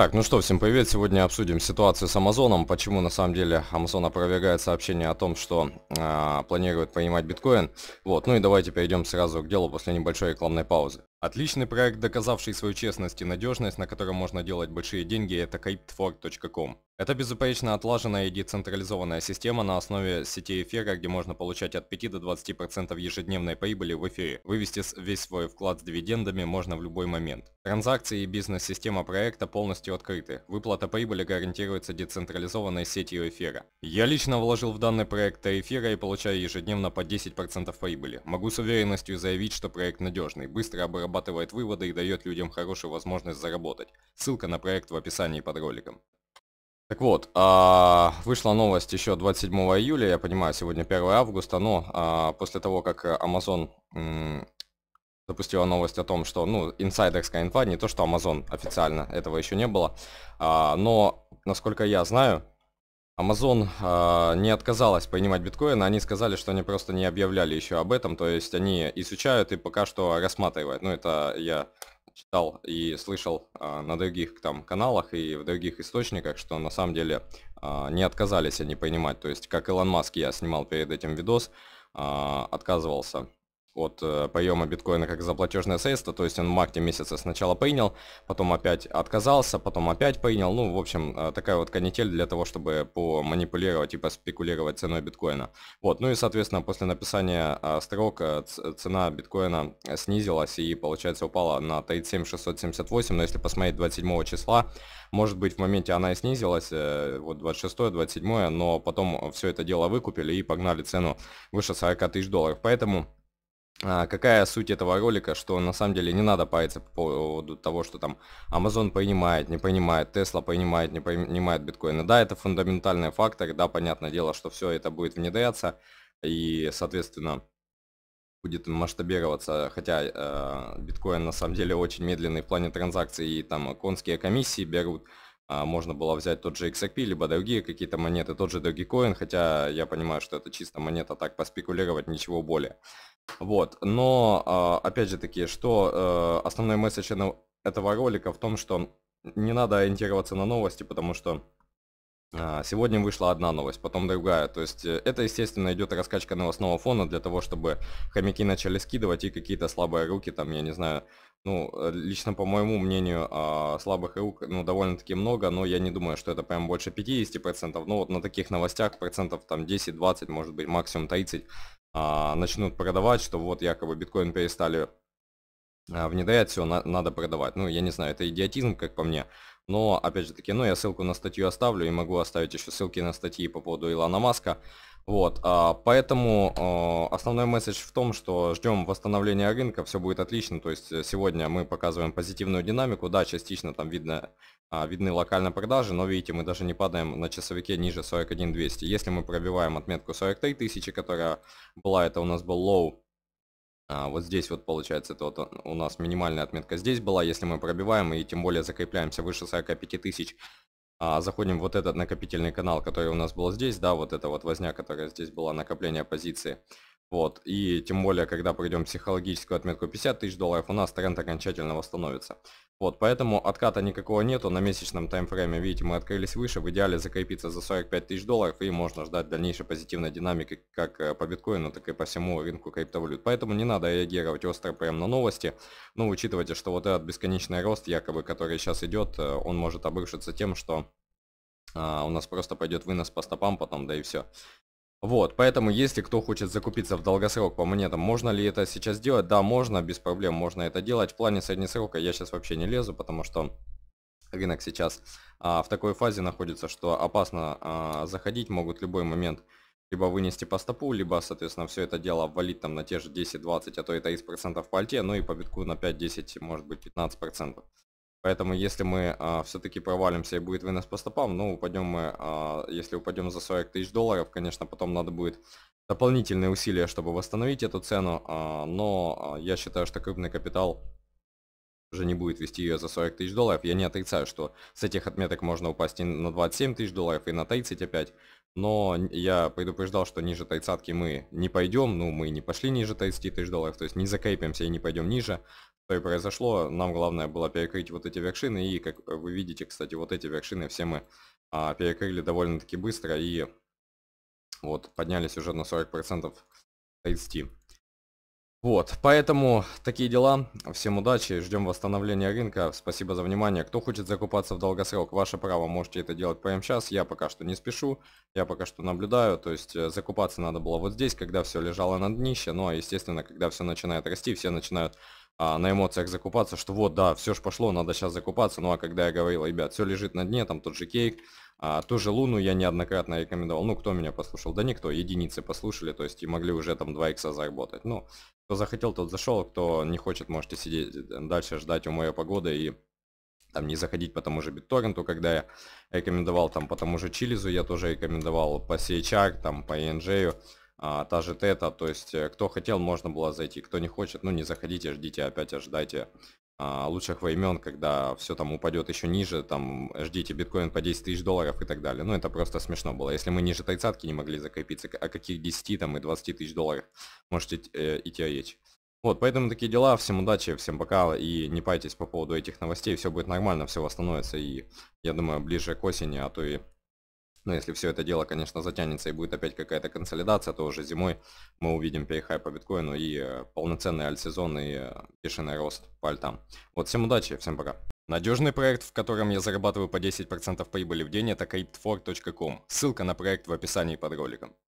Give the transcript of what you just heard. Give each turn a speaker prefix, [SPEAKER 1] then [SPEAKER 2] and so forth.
[SPEAKER 1] Так, ну что, всем привет. Сегодня обсудим ситуацию с Амазоном. Почему на самом деле Амазон опровергает сообщение о том, что э, планирует принимать биткоин. Вот, ну и давайте перейдем сразу к делу после небольшой рекламной паузы. Отличный проект, доказавший свою честность и надежность, на котором можно делать большие деньги, это CryptFork.com. Это безупречно отлаженная и децентрализованная система на основе сети эфира, где можно получать от 5 до 20% ежедневной прибыли в эфире. Вывести весь свой вклад с дивидендами можно в любой момент. Транзакции и бизнес-система проекта полностью открыты. Выплата прибыли гарантируется децентрализованной сетью эфира. Я лично вложил в данный проект эфира и получаю ежедневно по 10% прибыли. Могу с уверенностью заявить, что проект надежный, быстро обработанный отрабатывает выводы и дает людям хорошую возможность заработать. Ссылка на проект в описании под роликом. Так вот, а, вышла новость еще 27 июля, я понимаю, сегодня 1 августа, но а, после того, как э, Amazon запустила новость о том, что, ну, инсайдерская инфа, не то, что Amazon официально, этого еще не было, а, но, насколько я знаю, Amazon э, не отказалась принимать биткоин, они сказали, что они просто не объявляли еще об этом, то есть они изучают и пока что рассматривают. Ну, это я читал и слышал э, на других там каналах и в других источниках, что на самом деле э, не отказались они принимать. То есть, как Илон Маск, я снимал перед этим видос, э, отказывался от э, приема биткоина как за платежное средство, то есть он в марте месяца сначала принял, потом опять отказался, потом опять принял, ну, в общем, э, такая вот канитель для того, чтобы поманипулировать и поспекулировать ценой биткоина. Вот, ну и, соответственно, после написания э, строк э, цена биткоина снизилась и, получается, упала на 37678, но если посмотреть 27 числа, может быть, в моменте она и снизилась, э, вот 26 27 но потом все это дело выкупили и погнали цену выше 40 тысяч долларов, поэтому а, какая суть этого ролика, что на самом деле не надо париться по поводу того, что там Amazon понимает, не понимает, Tesla понимает, не понимает биткоины. Да, это фундаментальный фактор, да, понятное дело, что все это будет внедряться и, соответственно, будет масштабироваться, хотя э, биткоин на самом деле очень медленный в плане транзакций и там конские комиссии берут, а, можно было взять тот же XRP, либо другие какие-то монеты, тот же Dogecoin, хотя я понимаю, что это чисто монета, так поспекулировать, ничего более. Вот, но, а, опять же таки, что э, основной месседж этого ролика в том, что не надо ориентироваться на новости, потому что а, Сегодня вышла одна новость, потом другая. То есть э, это, естественно, идет раскачка новостного фона для того, чтобы хомяки начали скидывать и какие-то слабые руки, там, я не знаю, ну, э, лично по моему мнению, а, слабых рук, ну, довольно-таки много, но я не думаю, что это прям больше 50%. Ну, вот на таких новостях процентов там 10-20, может быть, максимум 30 а, начнут продавать, что вот якобы биткоин перестали а, внедрять, все, надо продавать. Ну, я не знаю, это идиотизм, как по мне. Но, опять же таки, ну, я ссылку на статью оставлю и могу оставить еще ссылки на статьи по поводу Илона Маска. Вот, а, поэтому а, основной месседж в том, что ждем восстановления рынка, все будет отлично, то есть э, сегодня мы показываем позитивную динамику, да, частично там видно, а, видны локальные продажи, но видите, мы даже не падаем на часовике ниже 41200. Если мы пробиваем отметку 43 тысячи, которая была, это у нас был лоу, а, вот здесь вот получается, это вот у нас минимальная отметка здесь была, если мы пробиваем и тем более закрепляемся выше 45 тысяч, а, заходим вот этот накопительный канал, который у нас был здесь, да, вот эта вот возня, которая здесь была, накопление позиции. Вот, и тем более, когда пройдем психологическую отметку 50 тысяч долларов, у нас тренд окончательно восстановится. Вот, поэтому отката никакого нету на месячном таймфрейме. Видите, мы открылись выше, в идеале закрепиться за 45 тысяч долларов и можно ждать дальнейшей позитивной динамики как э, по биткоину, так и по всему рынку криптовалют. Поэтому не надо реагировать остро прям на новости. Но ну, учитывайте, что вот этот бесконечный рост, якобы, который сейчас идет, э, он может обрушиться тем, что а, у нас просто пойдет вынос по стопам потом, да и все. Вот, поэтому если кто хочет закупиться в долгосрок по монетам, можно ли это сейчас делать? Да, можно, без проблем можно это делать. В плане среднесрока я сейчас вообще не лезу, потому что рынок сейчас а, в такой фазе находится, что опасно а, заходить, могут любой момент либо вынести по стопу, либо, соответственно, все это дело обвалить там на те же 10-20, а то это из процентов по альте, ну и по битку на 5-10, может быть 15%. Поэтому если мы а, все-таки провалимся и будет вынос по стопам, ну упадем мы, а, если упадем за 40 тысяч долларов, конечно, потом надо будет дополнительные усилия, чтобы восстановить эту цену, а, но а, я считаю, что крупный капитал уже не будет вести ее за 40 тысяч долларов. Я не отрицаю, что с этих отметок можно упасть и на 27 тысяч долларов, и на 35. Но я предупреждал, что ниже 30 мы не пойдем, ну мы не пошли ниже 30 тысяч долларов, то есть не закрепимся и не пойдем ниже что и произошло. Нам главное было перекрыть вот эти вершины. И, как вы видите, кстати, вот эти вершины все мы а, перекрыли довольно-таки быстро. И вот поднялись уже на 40% 30%. Вот, поэтому такие дела. Всем удачи, ждем восстановления рынка. Спасибо за внимание. Кто хочет закупаться в долгосрок, ваше право, можете это делать прямо сейчас. Я пока что не спешу, я пока что наблюдаю. То есть э, закупаться надо было вот здесь, когда все лежало на днище. Ну а естественно, когда все начинает расти, все начинают а, на эмоциях закупаться, что вот, да, все ж пошло, надо сейчас закупаться. Ну а когда я говорил, ребят, все лежит на дне, там тот же кейк, а, ту же Луну я неоднократно рекомендовал. Ну, кто меня послушал? Да никто, единицы послушали, то есть и могли уже там 2 икса заработать. Ну, кто захотел, тот зашел, а кто не хочет, можете сидеть э, дальше, ждать у моей погоды и там не заходить по тому же BitTorrent, когда я рекомендовал там по тому же Чилизу, я тоже рекомендовал по CHR, там по ENJ, а, та же тета, то есть э, кто хотел, можно было зайти, кто не хочет, ну не заходите, ждите, опять ожидайте а, лучших времен, когда все там упадет еще ниже, там ждите биткоин по 10 тысяч долларов и так далее. Ну это просто смешно было. Если мы ниже 30 не могли закрепиться, о а каких 10 там и 20 тысяч долларов можете идти э, речь. Вот, поэтому такие дела, всем удачи, всем пока, и не пайтесь по поводу этих новостей, все будет нормально, все восстановится, и я думаю, ближе к осени, а то и но если все это дело, конечно, затянется и будет опять какая-то консолидация, то уже зимой мы увидим перехай по биткоину и э, полноценный альт-сезон и э, бешеный рост по альтам. Вот, всем удачи, всем пока. Надежный проект, в котором я зарабатываю по 10% прибыли в день, это cryptfor.com. Ссылка на проект в описании под роликом.